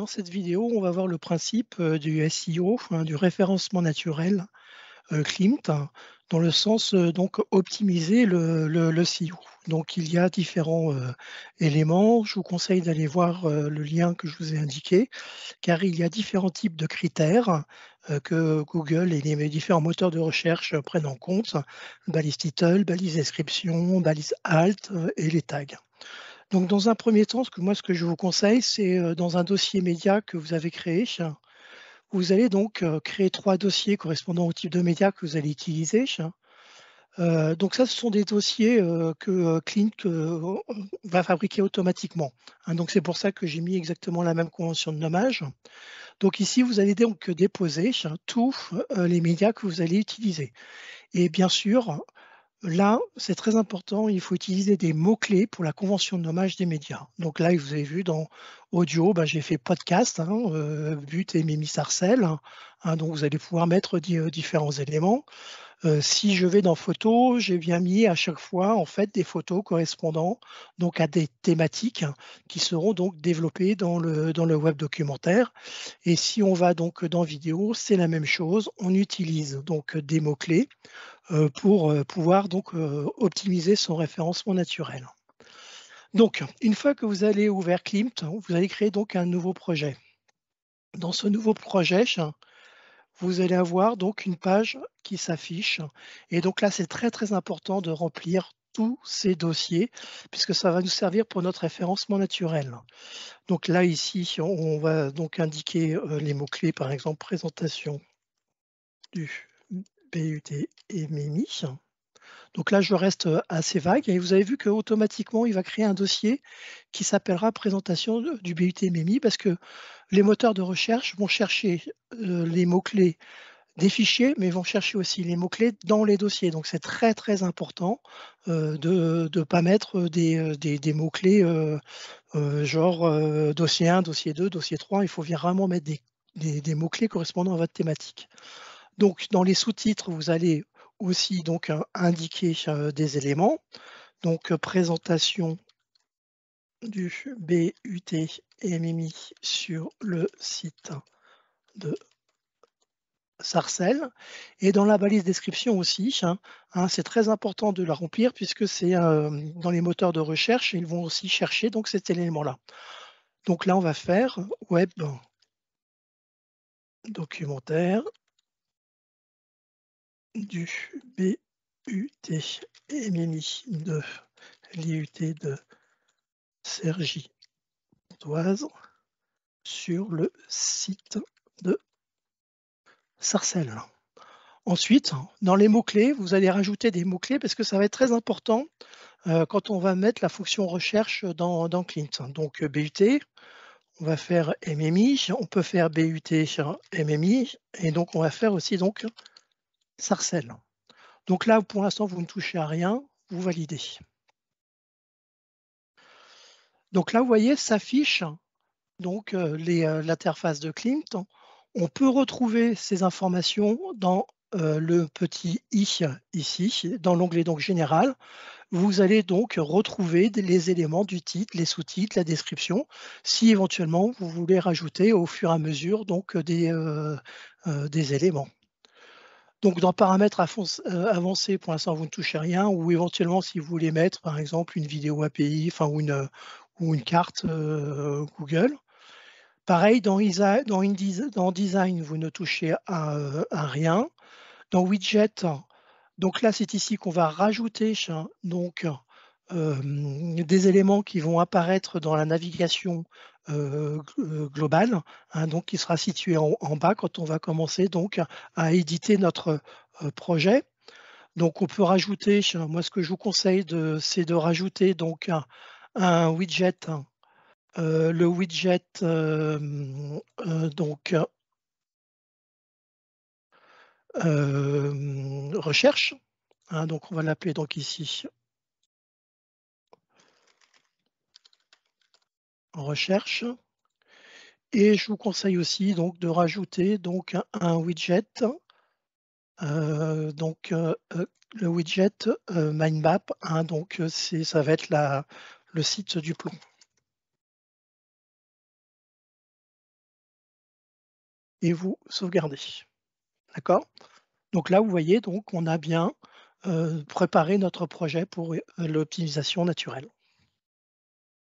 Dans cette vidéo, on va voir le principe euh, du SEO, hein, du référencement naturel CLIMT, euh, dans le sens euh, donc optimiser le, SEO. Donc il y a différents éléments. Je vous conseille d'aller voir le lien que je vous ai indiqué, car il y a différents types de critères que Google et les différents moteurs de recherche prennent en compte. Balise title, balise description, balise alt et les tags. Donc, dans un premier temps, ce que moi, ce que je vous conseille, c'est euh, dans un dossier média que vous avez créé, vous allez donc euh, créer trois dossiers correspondant au type de média que vous allez utiliser. Euh, donc ça, ce sont des dossiers que Clint va fabriquer automatiquement. Hein. donc c'est pour ça que j'ai mis exactement la même convention de nommage. Donc ici, vous allez donc déposer hein, tous les médias que vous allez utiliser. Et bien sûr, Là, c'est très important, il faut utiliser des mots-clés pour la convention de nommage des médias. Donc là, vous avez vu dans audio, bah, j'ai fait podcast, hein, euh, But et Mimi Sarcelle. Hein. Hein, donc vous allez pouvoir mettre euh, différents éléments. Euh, si je vais dans Photos », j'ai bien mis à chaque fois en fait des photos correspondant donc à des thématiques hein, qui seront donc développées dans le, web documentaire. Et si on va donc dans vidéo, c'est la même chose. On utilise donc des mots-clés euh, pour euh, pouvoir donc optimiser son référencement naturel. Donc, une fois que vous allez ouvert Klimt, vous allez créer donc un nouveau projet. Dans ce nouveau projet, vous allez avoir donc une page qui s'affiche. Et donc là, c'est très très important de remplir tous ces dossiers, puisque ça va nous servir pour notre référencement naturel. Donc là, ici, on va donc indiquer euh, les mots-clés, par exemple, présentation du BUT et Donc là, je reste euh, assez vague et vous avez vu qu'automatiquement, il va créer un dossier qui s'appellera présentation du BUT MEMI parce que les moteurs de recherche vont chercher euh, les mots-clés des fichiers, mais vont chercher aussi les mots-clés dans les dossiers. Donc c'est très très important euh, de ne pas mettre des, euh, mots-clés genre dossier 1, dossier 2, dossier 3. Il faut vraiment mettre des, mots-clés correspondant à votre thématique. Donc dans les sous-titres, vous allez aussi donc indiquer des éléments. Donc présentation du BUT MMI sur le site de Sarcelle Et dans la balise description aussi, hein, hein, c'est très important de la remplir puisque c'est euh, dans les moteurs de recherche, ils vont aussi chercher donc cet élément-là. Donc là, on va faire web documentaire du BUT MMI de l'IUT de sur le site de Sarcelles. Ensuite, dans les mots-clés, vous allez rajouter des mots-clés parce que ça va être très important euh, quand on va mettre la fonction recherche dans, dans Clint. Donc euh, BUT, on va faire MMI, on peut faire BUT sur MMI, et donc on va faire aussi donc Sarcelles. Donc là, pour l'instant, vous ne touchez à rien, vous validez. Donc là, vous voyez, s'affiche donc euh, euh, l'interface de Clint. On peut retrouver ces informations dans euh, le petit i ici, dans l'onglet donc général, vous allez donc retrouver les éléments du titre, les sous-titres, la description, si éventuellement vous voulez rajouter au fur et à mesure donc des, des éléments. Donc dans paramètres avancés, pour l'instant vous ne touchez rien, ou éventuellement si vous voulez mettre par exemple une vidéo API, enfin ou une, ou une carte euh, Google. Pareil, dans, dans, InDesign, dans, Design, vous ne touchez euh, à, rien. Dans Widget, donc là, c'est ici qu'on va rajouter donc, euh, des éléments qui vont apparaître dans la navigation globale, hein, donc qui sera située en, bas quand on va commencer donc à éditer notre projet. Donc on peut rajouter, moi ce que je vous conseille, c'est de rajouter donc un widget. Euh, le widget, euh, euh, donc, recherche. Hein, donc, on va l'appeler donc ici recherche. Et je vous conseille aussi donc de rajouter donc un widget, donc le widget mind map hein, donc c'est ça va être la le site du plomb. Et vous sauvegardez. D'accord Donc là, vous voyez, donc, on a bien euh, préparé notre projet pour euh, l'optimisation naturelle.